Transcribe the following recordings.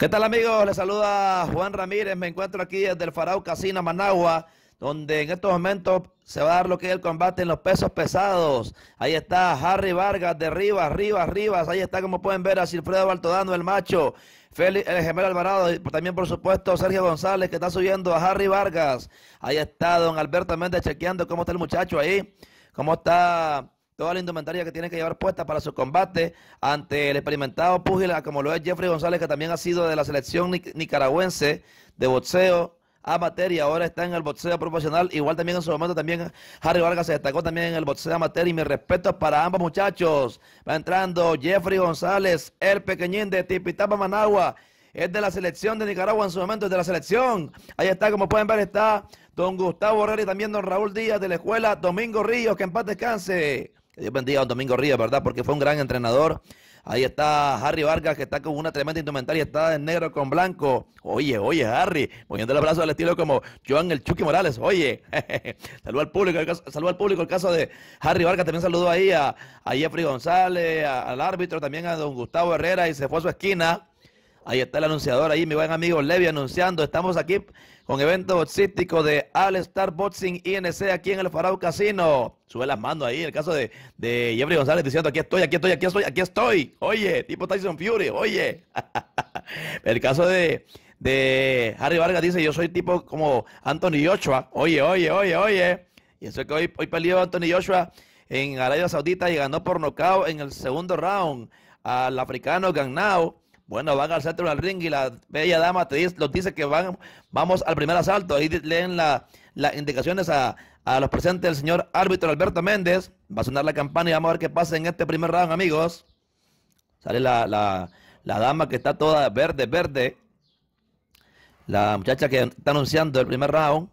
¿Qué tal amigos? Les saluda Juan Ramírez. Me encuentro aquí desde el Farao Casino Managua, donde en estos momentos se va a dar lo que es el combate en los pesos pesados. Ahí está Harry Vargas de Rivas, arriba Rivas. Ahí está, como pueden ver, a Silfredo Baltodano, el macho. Félix, el gemelo Alvarado, y también por supuesto Sergio González, que está subiendo a Harry Vargas. Ahí está don Alberto Méndez chequeando cómo está el muchacho ahí, cómo está toda la indumentaria que tiene que llevar puesta para su combate ante el experimentado púgil, ah, como lo es Jeffrey González, que también ha sido de la selección nicaragüense de boxeo amateur y ahora está en el boxeo profesional. Igual también en su momento también Harry Vargas se destacó también en el boxeo amateur y mi respeto para ambos muchachos. Va entrando Jeffrey González, el pequeñín de Tipitapa, Managua. Es de la selección de Nicaragua en su momento, es de la selección. Ahí está, como pueden ver, está don Gustavo Herrera y también don Raúl Díaz de la escuela Domingo Ríos, que en paz descanse. Dios bendiga a don Domingo Ríos, ¿verdad? Porque fue un gran entrenador. Ahí está Harry Vargas, que está con una tremenda indumentaria, está en negro con blanco. Oye, oye, Harry, poniendo el abrazo al estilo como Joan el Chucky Morales. Oye, saludo al público, saludo al público el caso de Harry Vargas. También saludó ahí a, a Jeffrey González, al árbitro, también a don Gustavo Herrera y se fue a su esquina. Ahí está el anunciador, ahí mi buen amigo Levi anunciando. Estamos aquí con evento boxístico de All Star Boxing INC aquí en el Farao Casino. Sube las manos ahí, el caso de, de Jeffrey González diciendo, aquí estoy, aquí estoy, aquí estoy, aquí estoy. Oye, tipo Tyson Fury, oye. el caso de, Harry Vargas dice, yo soy tipo como Anthony Joshua. Oye, oye, oye, oye. Y eso es que hoy, hoy peleó Anthony Joshua en Arabia Saudita y ganó por nocaut en el segundo round al africano Gangnao. Bueno, van al centro del ring y la bella dama te dice, los dice que van, vamos al primer asalto. Ahí leen las indicaciones a, los presentes del señor árbitro Alberto Méndez. Va a sonar la campana y vamos a ver qué pasa en este primer round, amigos. Sale la, la dama que está toda verde, verde. La muchacha que está anunciando el primer round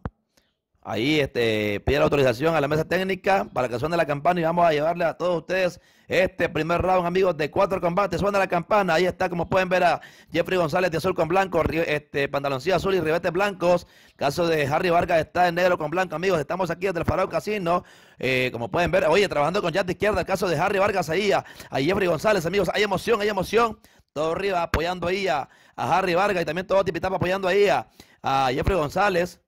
ahí este, pide la autorización a la mesa técnica para que suene la campana y vamos a llevarle a todos ustedes este primer round, amigos, de cuatro combates. Suena la campana, ahí está, como pueden ver, a Jeffrey González de azul con blanco, este, pantaloncillo azul y ribetes blancos. Caso de Harry Vargas está en negro con blanco, amigos. Estamos aquí desde el Farao Casino, eh, como pueden ver, oye, trabajando con Yat de izquierda, el caso de Harry Vargas ahí, a, Jeffrey González, amigos. Hay emoción, hay emoción todo arriba apoyando ahí a, Harry Vargas y también todo Tipitapa apoyando ahí a Jeffrey González.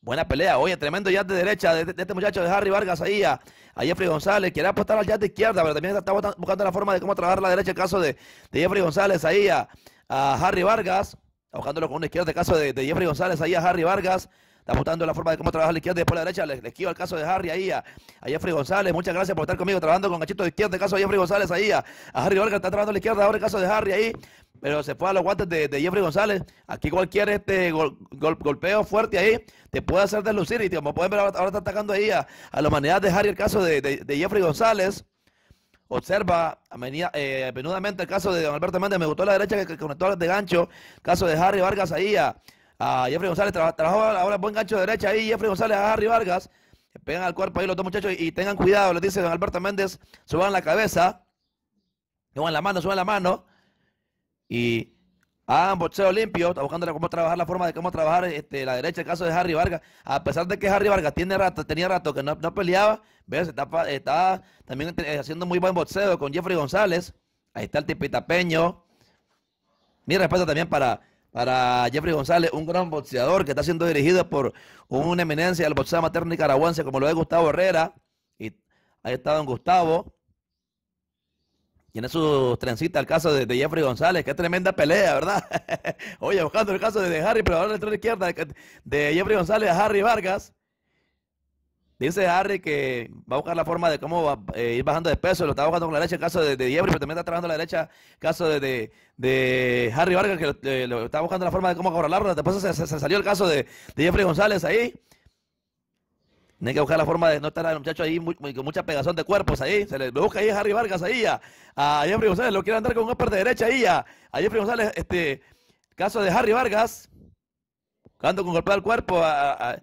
Buena pelea, oye, tremendo yate de derecha de, este muchacho de Harry Vargas ahí a, Jeffrey González. Quiere apostar al de izquierda, pero también está, buscando la forma de cómo trabajar la derecha. El caso de, Jeffrey González ahí a, Harry Vargas, buscándolo con una izquierda. El caso de, de, Jeffrey González ahí a Harry Vargas. Está apostando la forma de cómo trabajar la izquierda y después la derecha. Le, esquiva el caso de Harry ahí a, a, Jeffrey González. Muchas gracias por estar conmigo trabajando con Gachito de izquierda. El caso de Jeffrey González ahí a, a Harry Vargas. Está trabajando la izquierda ahora el caso de Harry ahí pero se fue a los guantes de, Jeffrey González. Aquí cualquier este golpeo fuerte ahí te puede hacer deslucir. Y como pueden ver, ahora, está atacando ahí a, la humanidad de Harry el caso de, Jeffrey González. Observa menudamente eh, el caso de Don Alberto Méndez. Me gustó la derecha que, que conectó de gancho. caso de Harry Vargas ahí a, Jeffrey González. trabajó ahora buen gancho de derecha ahí Jeffrey González a Harry Vargas. Pegan al cuerpo ahí los dos muchachos y, y tengan cuidado, les dice Don Alberto Méndez. Suban la cabeza. Suban la mano, suban la mano. Y hagan ah, boxeo limpio, está buscando cómo trabajar la forma de cómo trabajar este, la derecha, el caso de Harry Vargas. A pesar de que Harry Vargas tiene rato, tenía rato que no, no peleaba, ¿ves? Está, está, también eh, haciendo muy buen boxeo con Jeffrey González. Ahí está el tipitapeño. Mi respeto también para, para Jeffrey González, un gran boxeador que está siendo dirigido por una eminencia del boxeo materno nicaragüense como lo es Gustavo Herrera. Y ahí está don Gustavo. Y en eso transita el caso de, Jeffrey González, qué tremenda pelea, ¿verdad? Oye, buscando el caso de Harry, pero ahora la izquierda de Jeffrey González a Harry Vargas. Dice Harry que va a buscar la forma de cómo va, eh, ir bajando de peso. Lo está buscando con la derecha el caso de, Jeffrey, pero también está trabajando la derecha el caso de, de, Harry Vargas, que eh, lo, está buscando la forma de cómo la Después se, se, se, salió el caso de Jeffrey González ahí hay que buscar la forma de no estar al muchacho ahí con mucha pegazón de cuerpos ahí. Se le busca ahí a Harry Vargas ahí. A, a Jeffrey González lo quiere andar con un golpe de derecha ahí. ya. a, Jeffrey González, este caso de Harry Vargas. Jugando con golpe al cuerpo a,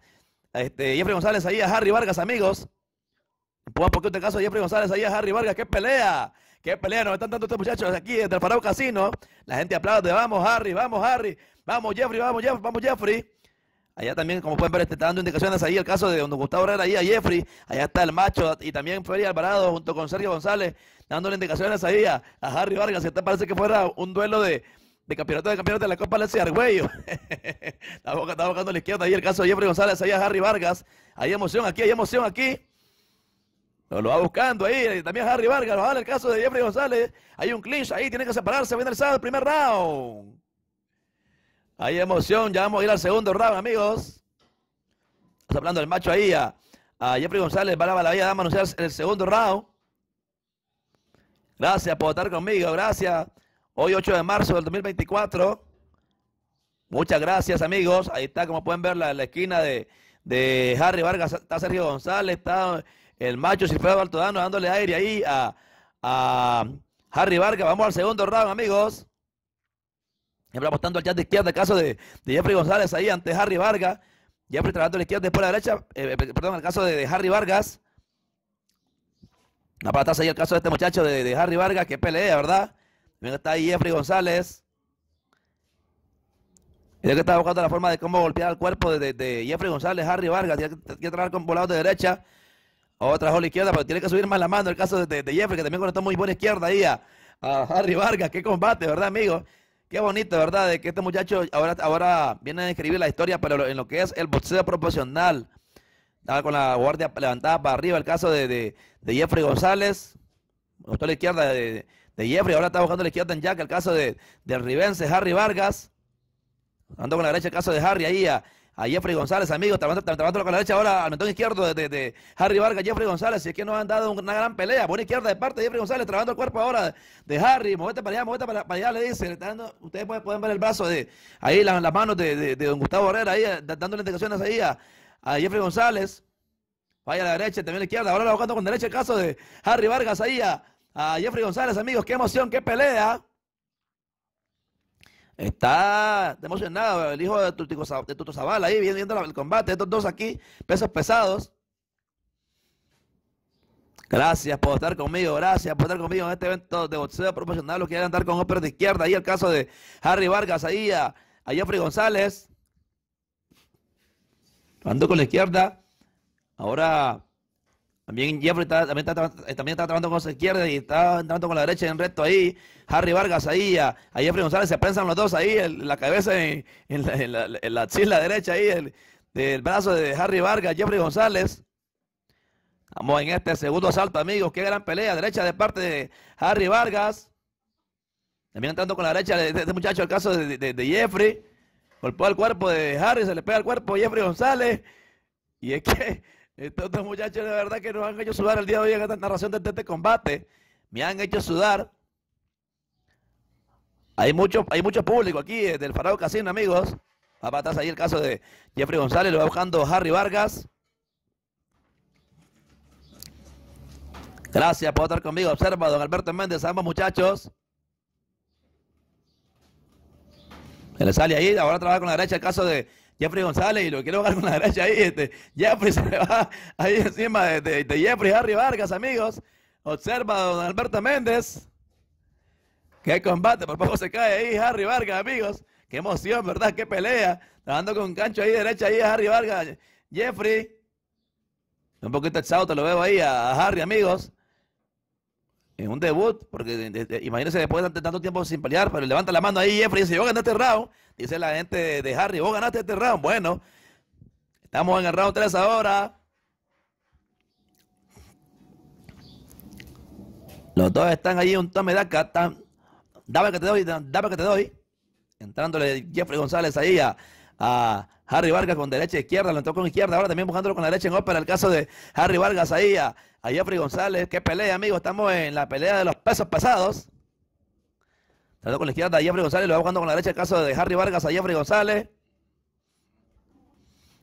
este, Jeffrey González ahí a Harry Vargas, amigos. Pongan porque este caso de Jeffrey González ahí a Harry Vargas. ¡Qué pelea! ¡Qué pelea! Nos están dando estos muchachos aquí entre el Parado Casino. La gente aplaude. ¡Vamos, Harry! ¡Vamos, Harry! ¡Vamos, Jeffrey! ¡Vamos, Jeffrey! ¡Vamos, Jeffrey! Allá también, como pueden ver, está dando indicaciones ahí el caso de donde Gustavo Herrera, ahí a Jeffrey, allá está el macho y también Feria Alvarado junto con Sergio González, dándole indicaciones ahí a, Harry Vargas. Y te parece que fuera un duelo de, campeonato de campeonato de la Copa Leche Argüello. está, buscando la izquierda ahí el caso de Jeffrey González, ahí a Harry Vargas. Hay emoción aquí, hay emoción aquí. Lo, va buscando ahí, eh, también Harry Vargas, dar el caso de Jeffrey González. Hay un clinch ahí, tiene que separarse, viene el sábado, el primer round. Ahí, emoción, ya vamos a ir al segundo round, amigos. Estamos hablando del macho ahí, a, a Jeffrey González, para la vida, vamos a anunciar el segundo round. Gracias por estar conmigo, gracias. Hoy 8 de marzo del 2024. Muchas gracias, amigos. Ahí está, como pueden ver, la, esquina de, Harry Vargas, está Sergio González, está el macho Silfredo Baltodano dándole aire ahí a, a Harry Vargas. Vamos al segundo round, amigos. Siempre apostando al chat de izquierda, el caso de, Jeffrey González ahí ante Harry Vargas. Jeffrey trabajando a la izquierda, después de la derecha. Eh, eh, perdón, el caso de, Harry Vargas. la patada ahí el caso de este muchacho de, Harry Vargas, que pelea, ¿verdad? También está ahí Jeffrey González. Creo que está buscando la forma de cómo golpear al cuerpo de, Jeffrey González, Harry Vargas. Tiene que, que trabajar con volado de derecha. Otra la izquierda, pero tiene que subir más la mano. El caso de, Jeffrey, que también conectó muy buena izquierda ahí a, Harry Vargas. Qué combate, ¿verdad, amigo? Qué bonito, ¿verdad? De que este muchacho ahora, ahora viene a escribir la historia, pero en lo que es el boxeo profesional, con la guardia levantada para arriba, el caso de, de, Jeffrey González, a la izquierda de, de, Jeffrey, ahora está buscando la izquierda en Jack, el caso de, del ribense Harry Vargas, ando con la derecha el caso de Harry ahí a a Jeffrey González, amigos, trabajando con la derecha ahora al mentón izquierdo de, de, Harry Vargas, Jeffrey González, si es que nos han dado una gran pelea, buena izquierda de parte de Jeffrey González, trabajando el cuerpo ahora de Harry, movete para allá, movete para, allá, le dice, ustedes pueden, ver el brazo de, ahí las, manos de, de, don Gustavo Herrera, ahí dándole indicaciones ahí a, a Jeffrey González, vaya a la derecha, también a la izquierda, ahora la buscando con derecha el caso de Harry Vargas ahí a Jeffrey González, amigos, qué emoción, qué pelea. Está emocionado el hijo de Tutu de Zavala ahí viendo el combate. Estos dos aquí, pesos pesados. Gracias por estar conmigo, gracias por estar conmigo en este evento de boxeo profesional. Los que quieren andar con óperas de izquierda. Ahí el caso de Harry Vargas, ahí a, a Jeffrey González. Ando con la izquierda. Ahora también Jeffrey está, eh, también, está, trabajando con la izquierda y está entrando con la derecha en recto ahí. Harry Vargas ahí, a, Jeffrey González se prensan los dos ahí, la cabeza en, la, chisla derecha ahí, el, brazo de Harry Vargas, Jeffrey González. Vamos en este segundo asalto, amigos. Qué gran pelea, derecha de parte de Harry Vargas. También entrando con la derecha de, este muchacho, el caso de, Jeffrey. Golpeó al cuerpo de Harry, se le pega al cuerpo a Jeffrey González. Y es que estos dos muchachos de verdad que nos han hecho sudar el día de hoy en esta narración de este combate. Me han hecho sudar. Hay mucho, hay mucho público aquí eh, del Faro Casino, amigos. A patas ahí el caso de Jeffrey González, lo va buscando Harry Vargas. Gracias por estar conmigo. Observa, don Alberto Méndez, ambos muchachos. Se le sale ahí, ahora trabaja con la derecha el caso de Jeffrey González, y lo quiero bajar con la derecha ahí, este, Jeffrey se le va ahí encima de, Jeffrey Harry Vargas, amigos. Observa a don Alberto Méndez. Qué combate, por poco se cae ahí Harry Vargas, amigos. Qué emoción, ¿verdad? Qué pelea. Trabajando con cancho ahí derecha, ahí Harry Vargas. Jeffrey. Un poquito exhausto, te lo veo ahí a Harry, amigos en un debut, porque imagínense después de tanto tiempo sin pelear, pero levanta la mano ahí Jeffrey y dice, yo ganaste este round. Dice la gente de, Harry, vos ganaste este round. Bueno, estamos en el round 3 ahora. Los dos están ahí, un tome acá, están, dame que te doy, dame que te doy. Entrándole Jeffrey González ahí a, Harry Vargas con derecha e izquierda, lo entró con izquierda, ahora también buscándolo con la derecha en ópera. El caso de Harry Vargas ahí, a, Jeffrey González. Qué pelea, amigo. Estamos en la pelea de los pesos pesados. Trató con la izquierda a Jeffrey González, lo va buscando con la derecha. El caso de Harry Vargas a Jeffrey González.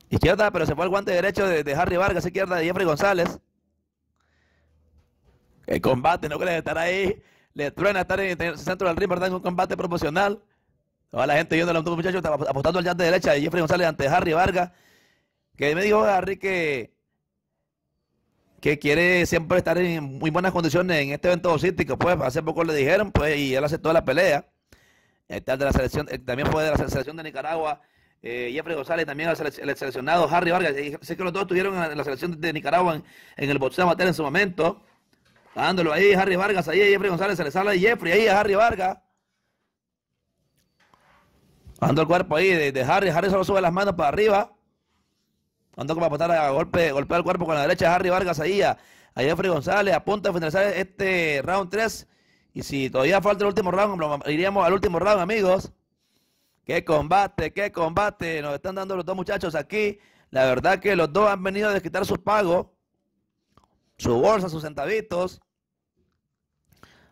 Izquierda, pero se fue al guante derecho de, Harry Vargas, izquierda de Jeffrey González. El combate, no quiere estar ahí. Le truena estar en el centro del ring, ¿verdad? en un combate promocional. Toda la gente viendo a los muchachos apostando al llante de derecha de Jeffrey González ante Harry Vargas. Que me dijo Harry que, que quiere siempre estar en muy buenas condiciones en este evento bocístico. Pues hace poco le dijeron, pues, y él aceptó la pelea. El de la selección, también fue de la selección de Nicaragua. Eh, Jeffrey González, también el, seleccionado Harry Vargas. sé que los dos estuvieron en la selección de Nicaragua en, el boxeo amateur en su momento. Dándolo ahí, Harry Vargas, ahí Jeffrey González, se le sale Jeffrey, ahí a Harry Vargas. Bajando el cuerpo ahí de, Harry. Harry solo sube las manos para arriba. Ando como a apuntar a golpe, golpear el cuerpo con la derecha de Harry Vargas ahí a, a Jeffrey González. Apunta a finalizar este round 3. Y si todavía falta el último round, iríamos al último round, amigos. Qué combate, qué combate. Nos están dando los dos muchachos aquí. La verdad que los dos han venido a desquitar sus pagos, su bolsa, sus centavitos.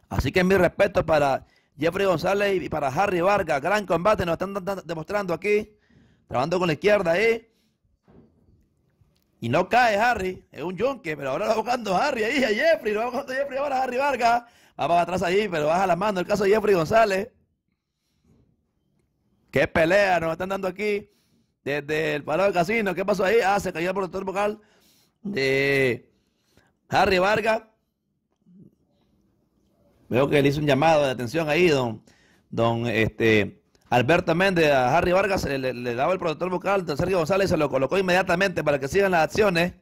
Así que mi respeto para Jeffrey González y para Harry Vargas. Gran combate, nos están demostrando aquí. Trabajando con la izquierda ahí. Eh. Y no cae Harry. Es un yunque, pero ahora lo va buscando Harry ahí a Jeffrey. Lo va buscando Jeffrey ahora Harry Vargas. Va para atrás ahí, pero baja la mano. El caso de Jeffrey González. Qué pelea nos están dando aquí. Desde el palo del casino. ¿Qué pasó ahí? Ah, se cayó el protector vocal de Harry Vargas. Veo que le hizo un llamado de atención ahí, don, don este, Alberto Méndez, a Harry Vargas le, daba el productor vocal, don Sergio González se lo colocó inmediatamente para que sigan las acciones.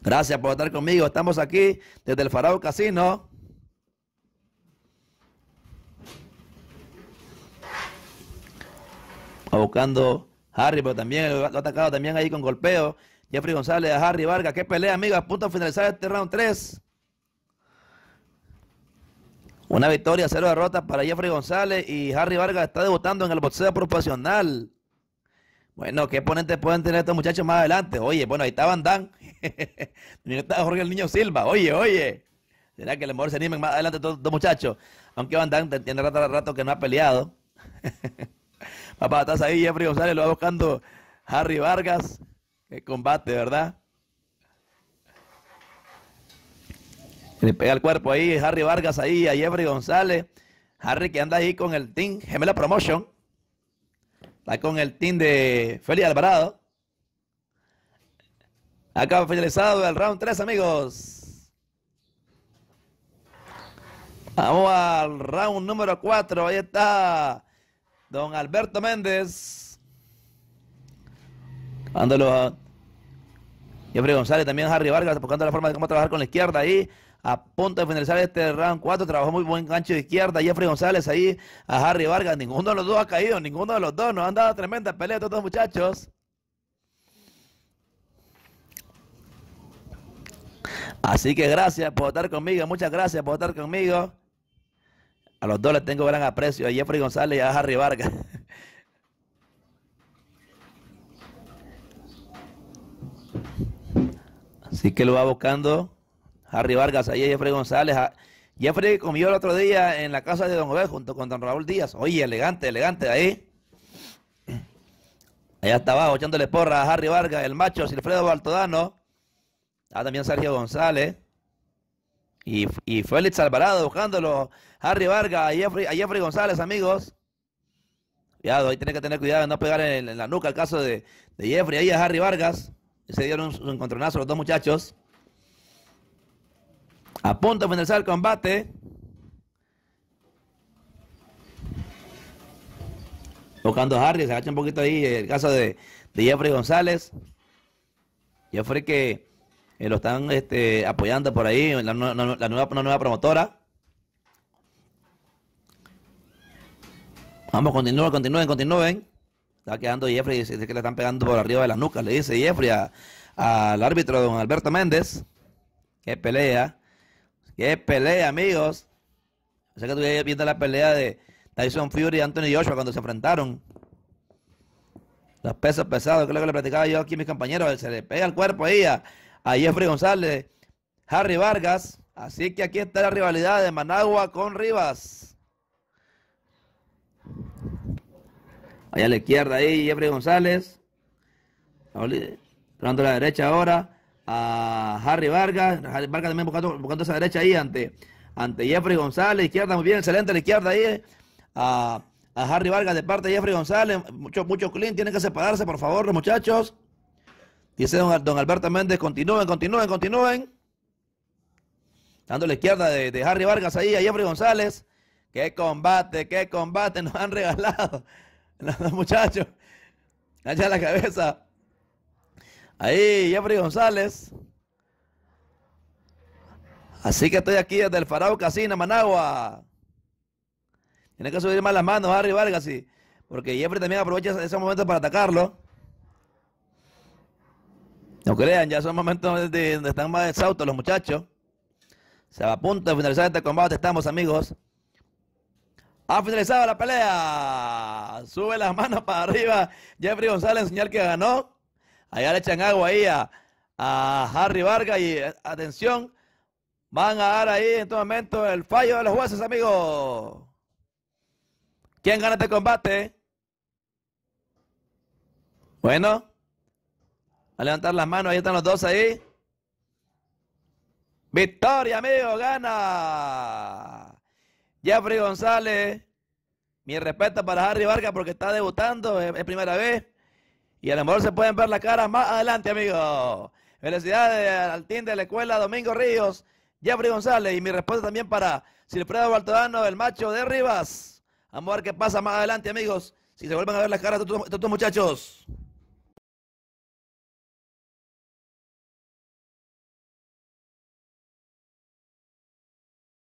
Gracias por estar conmigo. Estamos aquí desde el Farao Casino. Buscando Harry, pero también lo ha atacado también ahí con golpeo. Jeffrey González, a Harry Vargas. Qué pelea, amigos. A punto finalizar este round 3. Una victoria, cero derrotas para Jeffrey González y Harry Vargas está debutando en el boxeo profesional. Bueno, ¿qué ponentes pueden tener estos muchachos más adelante? Oye, bueno, ahí está Van Dan. Jorge el Niño Silva. Oye, oye. ¿Será que a lo mejor se animen más adelante estos dos muchachos? Aunque Van Damme tiene rato, rato que no ha peleado. Papá, estás ahí, Jeffrey González, lo va buscando Harry Vargas. Qué combate, ¿verdad? Le pega el cuerpo ahí, Harry Vargas ahí, a Jeffrey González. Harry que anda ahí con el team Gemela Promotion. Está con el team de Félix Alvarado. Acaba finalizado el round 3, amigos. Vamos al round número 4. Ahí está Don Alberto Méndez. Ándalo. Jeffrey González, también Harry Vargas, buscando la forma de cómo trabajar con la izquierda ahí a punto de finalizar este round 4. Trabajó muy buen gancho de izquierda. Jeffrey González ahí a Harry Vargas. Ninguno de los dos ha caído, ninguno de los dos. Nos han dado tremenda pelea todos muchachos. Así que gracias por estar conmigo, muchas gracias por estar conmigo. A los dos les tengo gran aprecio, a Jeffrey González y a Harry Vargas. Así que lo va buscando Harry Vargas, ahí Jeffrey González. Ah, Jeffrey comió el otro día en la casa de Don Obed junto con Don Raúl Díaz. Oye, elegante, elegante, ahí. Allá estaba, echándole porra a Harry Vargas, el macho, Silfredo Baltodano. Ah, también Sergio González. Y, y, Félix Alvarado buscándolo. Harry Vargas, a Jeffrey, González, amigos. Cuidado, ahí tiene que tener cuidado de no pegar en, la nuca el caso de, de Jeffrey. Ahí a Harry Vargas. Se dieron un encontronazo los dos muchachos a punto de finalizar el combate. a Harry, se agacha un poquito ahí el caso de, Jeffrey González. Jeffrey que lo están este, apoyando por ahí, la, nueva, promotora. Vamos, continúen, continúen, continúen. Está quedando Jeffrey, dice que le están pegando por arriba de la nuca, le dice Jeffrey al árbitro don Alberto Méndez. que pelea. ¿Qué pelea, amigos? O sea que ya viendo la pelea de Tyson Fury y Anthony Joshua cuando se enfrentaron. Los pesos pesados, que es lo que le platicaba yo aquí a mis compañeros. Se le pega el cuerpo ahí a, a Jeffrey González, Harry Vargas. Así que aquí está la rivalidad de Managua con Rivas. Ahí a la izquierda ahí Jeffrey González. Dando la derecha ahora a Harry Vargas. Harry Vargas también buscando, esa derecha ahí ante, ante Jeffrey González. Izquierda, muy bien, excelente la izquierda ahí. Eh. A, Harry Vargas de parte de Jeffrey González. Mucho, mucho clean, tienen que separarse, por favor, los muchachos. Dice don, don Alberto Méndez, continúen, continúen, continúen. Dando la izquierda de, de Harry Vargas ahí a Jeffrey González. ¡Qué combate, qué combate! Nos han regalado los muchachos. Allá la cabeza Ahí, Jeffrey González. Así que estoy aquí desde el Farao Casino Managua. Tiene que subir más las manos, Harry Vargas, porque Jeffrey también aprovecha ese momento para atacarlo. No crean, ya son momentos donde están más exhaustos los muchachos. Se va a punto de finalizar este combate, estamos amigos. Ha finalizado la pelea. Sube las manos para arriba. Jeffrey González, señal que ganó. Allá le echan agua ahí a, Harry Vargas y eh, atención, van a dar ahí en todo momento el fallo de los jueces, amigos. ¿Quién gana este combate? Bueno, a levantar las manos, ahí están los dos ahí. Victoria, amigo, gana. Jeffrey González, mi respeto para Harry Vargas porque está debutando, es primera vez. Y a lo mejor se pueden ver las caras más adelante, amigos. Felicidades al team de la escuela Domingo Ríos, Jeffrey González. Y mi respuesta también para Silfredo Baltodano, el macho de Rivas. Vamos a ver qué pasa más adelante, amigos. Si se vuelven a ver las caras de estos muchachos.